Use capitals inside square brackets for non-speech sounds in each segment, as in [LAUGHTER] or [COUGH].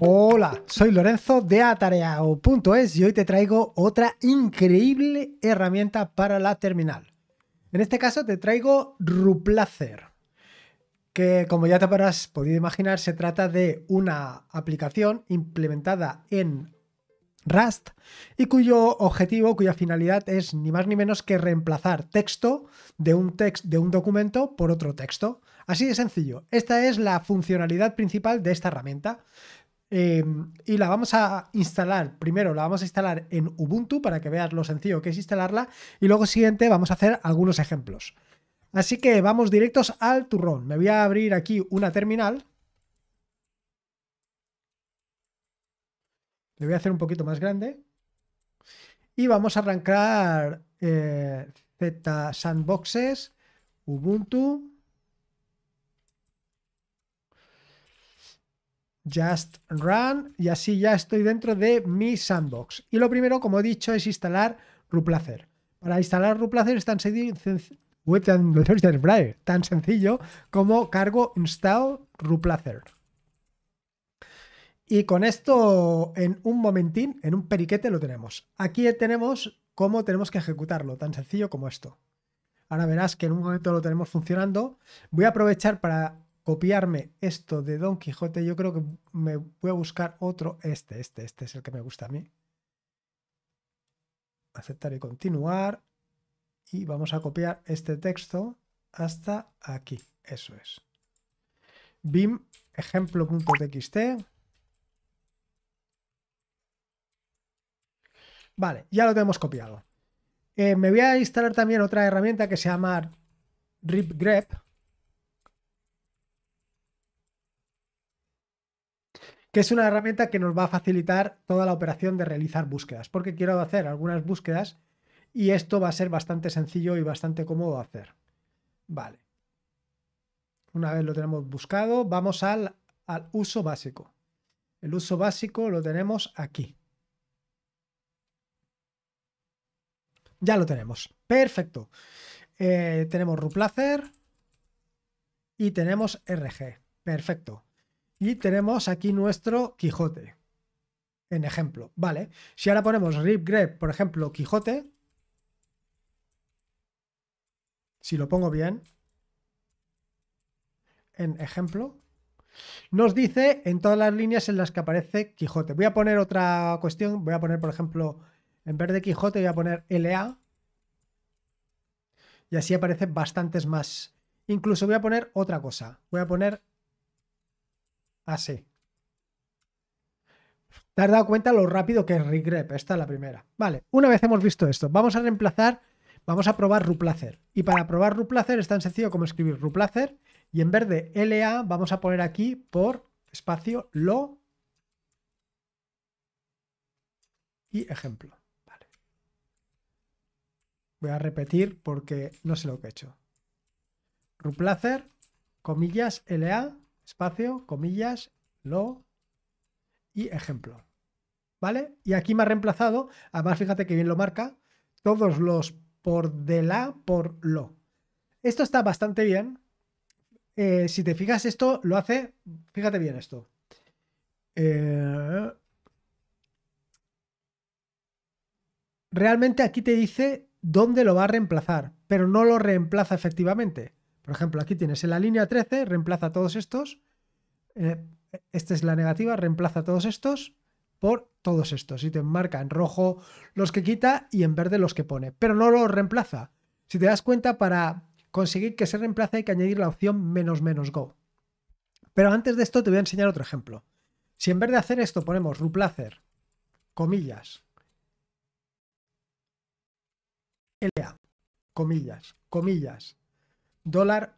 Hola, soy Lorenzo de Atareao.es y hoy te traigo otra increíble herramienta para la terminal. En este caso te traigo Ruplacer, que como ya te habrás podido imaginar se trata de una aplicación implementada en Rust y cuyo objetivo, cuya finalidad es ni más ni menos que reemplazar texto de un, de un documento por otro texto. Así de sencillo. Esta es la funcionalidad principal de esta herramienta. Em, y la vamos a instalar, primero la vamos a instalar en Ubuntu para que veas lo sencillo que es instalarla y luego siguiente vamos a hacer algunos ejemplos. Así que vamos directos al turrón. Me voy a abrir aquí una terminal. Le voy a hacer un poquito más grande. Y vamos a arrancar eh, Z Sandboxes, Ubuntu. Just Run y así ya estoy dentro de mi sandbox. Y lo primero, como he dicho, es instalar Ruplacer. Para instalar Ruplacer es tan sencillo, tan sencillo como cargo install Ruplacer. Y con esto en un momentín, en un periquete lo tenemos. Aquí tenemos cómo tenemos que ejecutarlo, tan sencillo como esto. Ahora verás que en un momento lo tenemos funcionando. Voy a aprovechar para copiarme esto de Don Quijote, yo creo que me voy a buscar otro. Este, este, este es el que me gusta a mí. Aceptar y continuar. Y vamos a copiar este texto hasta aquí. Eso es. BIM ejemplo.txt. Vale, ya lo tenemos copiado. Eh, me voy a instalar también otra herramienta que se llama RipGrep que es una herramienta que nos va a facilitar toda la operación de realizar búsquedas, porque quiero hacer algunas búsquedas y esto va a ser bastante sencillo y bastante cómodo hacer. Vale. Una vez lo tenemos buscado, vamos al, al uso básico. El uso básico lo tenemos aquí. Ya lo tenemos. Perfecto. Eh, tenemos Ruplacer y tenemos RG. Perfecto. Y tenemos aquí nuestro Quijote, en ejemplo, ¿vale? Si ahora ponemos Rip por ejemplo, Quijote, si lo pongo bien, en ejemplo, nos dice en todas las líneas en las que aparece Quijote. Voy a poner otra cuestión, voy a poner, por ejemplo, en vez de Quijote voy a poner LA. Y así aparecen bastantes más. Incluso voy a poner otra cosa. Voy a poner Así. Ah, Te has dado cuenta lo rápido que es regrep. Esta es la primera. Vale, una vez hemos visto esto, vamos a reemplazar, vamos a probar Ruplacer. Y para probar Ruplacer es tan sencillo como escribir Ruplacer y en vez de LA vamos a poner aquí por espacio lo y ejemplo. Vale. Voy a repetir porque no sé lo que he hecho. Ruplacer, comillas, LA espacio, comillas, lo y ejemplo. ¿Vale? Y aquí me ha reemplazado, además fíjate que bien lo marca, todos los por de la por lo. Esto está bastante bien. Eh, si te fijas, esto lo hace, fíjate bien esto. Eh, realmente aquí te dice dónde lo va a reemplazar, pero no lo reemplaza efectivamente. Por ejemplo, aquí tienes en la línea 13, reemplaza todos estos. Eh, esta es la negativa, reemplaza todos estos por todos estos. Y te marca en rojo los que quita y en verde los que pone. Pero no los reemplaza. Si te das cuenta, para conseguir que se reemplace hay que añadir la opción menos menos go. Pero antes de esto te voy a enseñar otro ejemplo. Si en vez de hacer esto ponemos ruplacer, comillas, LA, comillas, comillas, dólar,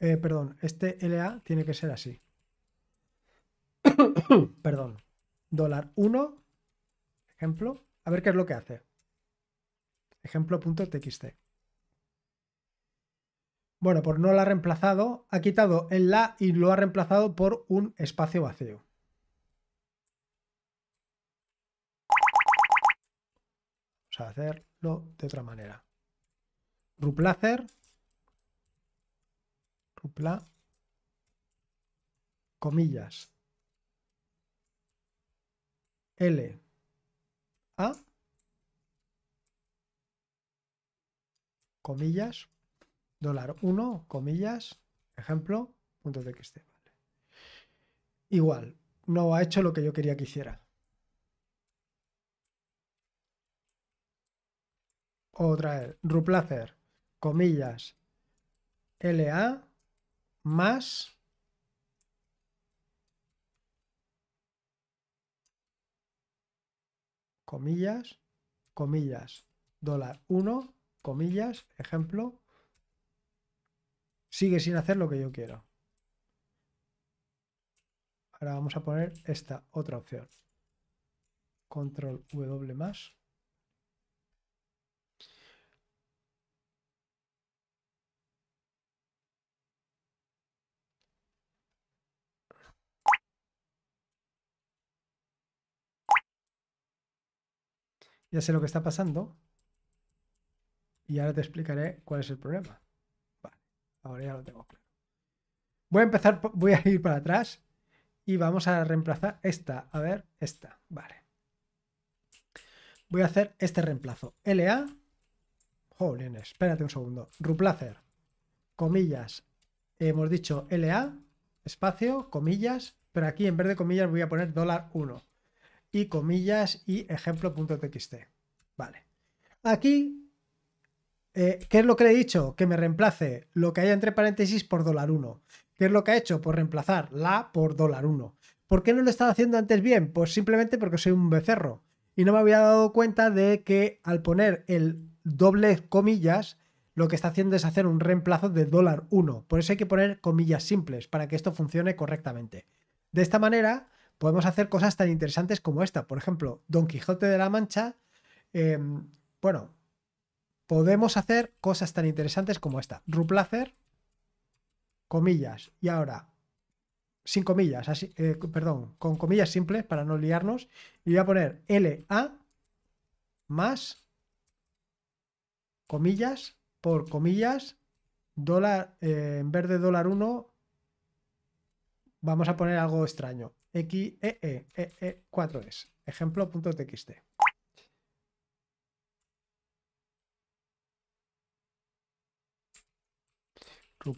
eh, perdón, este LA tiene que ser así. [COUGHS] perdón, dólar 1, ejemplo, a ver qué es lo que hace. Ejemplo.txt. Bueno, por pues no la ha reemplazado, ha quitado el la y lo ha reemplazado por un espacio vacío. Vamos a hacerlo de otra manera. Ruplacer Rupla. Comillas. L. A. Comillas. Dólar 1, comillas. Ejemplo. Punto que esté Igual. No ha hecho lo que yo quería que hiciera. Otra vez. Ruplacer. Comillas. A más... comillas, comillas, dólar 1, comillas, ejemplo, sigue sin hacer lo que yo quiero. Ahora vamos a poner esta otra opción. Control W más. Ya sé lo que está pasando. Y ahora te explicaré cuál es el problema. Vale, ahora ya lo tengo claro. Voy a empezar, voy a [LAUGHS] ir para atrás y vamos a reemplazar esta. A ver, esta. Vale. Voy a hacer este reemplazo. LA. Jolín, espérate un segundo. Ruplacer. Comillas. Hemos dicho LA. Espacio. Comillas. Pero aquí en vez de comillas voy a poner dólar 1 y comillas y ejemplo.txt. Vale. Aquí, eh, ¿qué es lo que le he dicho? Que me reemplace lo que haya entre paréntesis por dólar 1. ¿Qué es lo que ha hecho? Por pues reemplazar la por dólar 1. ¿Por qué no lo estaba haciendo antes bien? Pues simplemente porque soy un becerro. Y no me había dado cuenta de que al poner el doble comillas, lo que está haciendo es hacer un reemplazo de dólar 1. Por eso hay que poner comillas simples para que esto funcione correctamente. De esta manera, podemos hacer cosas tan interesantes como esta. Por ejemplo, Don Quijote de la Mancha, em, bueno, podemos hacer cosas tan interesantes como esta. Ruplacer, comillas, y ahora, sin comillas, así, eh, perdón, con comillas simples para no liarnos, y voy a poner LA más comillas por comillas, dólar, eh, en vez de dólar 1, vamos a poner algo extraño x, -E -E 4S, e e ejemplo.txt.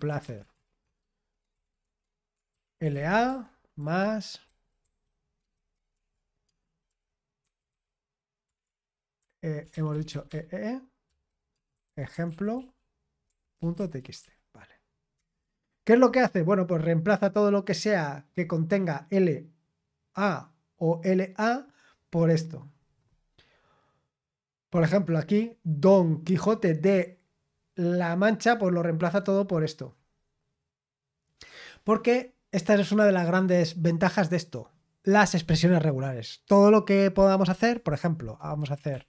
placer LA más e, hemos dicho EE, ejemplo.txt. ¿Qué es lo que hace? Bueno, pues reemplaza todo lo que sea que contenga LA o LA por esto. Por ejemplo, aquí Don Quijote de La Mancha, pues lo reemplaza todo por esto. Porque esta es una de las grandes ventajas de esto, las expresiones regulares. Todo lo que podamos hacer, por ejemplo, vamos a hacer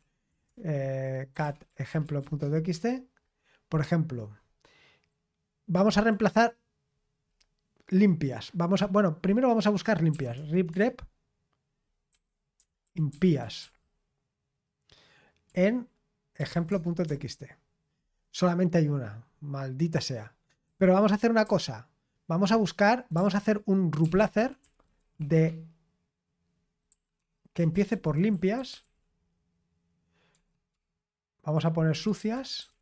eh, cat ejemplo.txt, por ejemplo, vamos a reemplazar limpias. Vamos a, bueno, primero vamos a buscar limpias. Ripgrep impías en ejemplo.txt. Solamente hay una, maldita sea. Pero vamos a hacer una cosa. Vamos a buscar, vamos a hacer un ruplacer de que empiece por limpias. Vamos a poner sucias.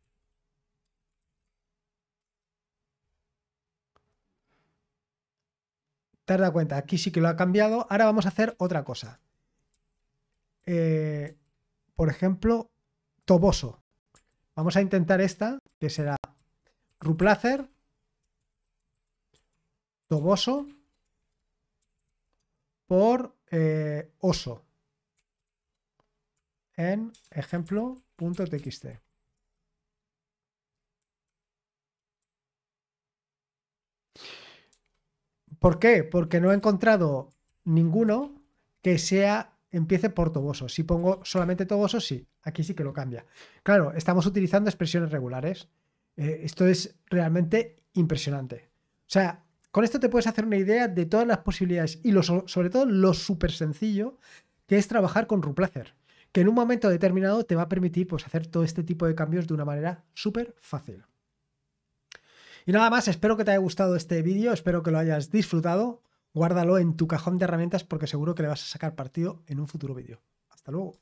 Te has cuenta, aquí sí que lo ha cambiado. Ahora vamos a hacer otra cosa. Eh, por ejemplo, Toboso. Vamos a intentar esta, que será Ruplacer, Toboso, por eh, oso. En ejemplo.txt. ¿Por qué? Porque no he encontrado ninguno que sea empiece por Toboso. Si pongo solamente Toboso, sí. Aquí sí que lo cambia. Claro, estamos utilizando expresiones regulares. Eh, esto es realmente impresionante. O sea, con esto te puedes hacer una idea de todas las posibilidades y sobre todo lo súper sencillo que es trabajar con Ruplacer, que en un momento determinado te va a permitir pues, hacer todo este tipo de cambios de una manera súper fácil. Y nada más, espero que te haya gustado este vídeo, espero que lo hayas disfrutado. Guárdalo en tu cajón de herramientas porque seguro que le vas a sacar partido en un futuro vídeo. Hasta luego.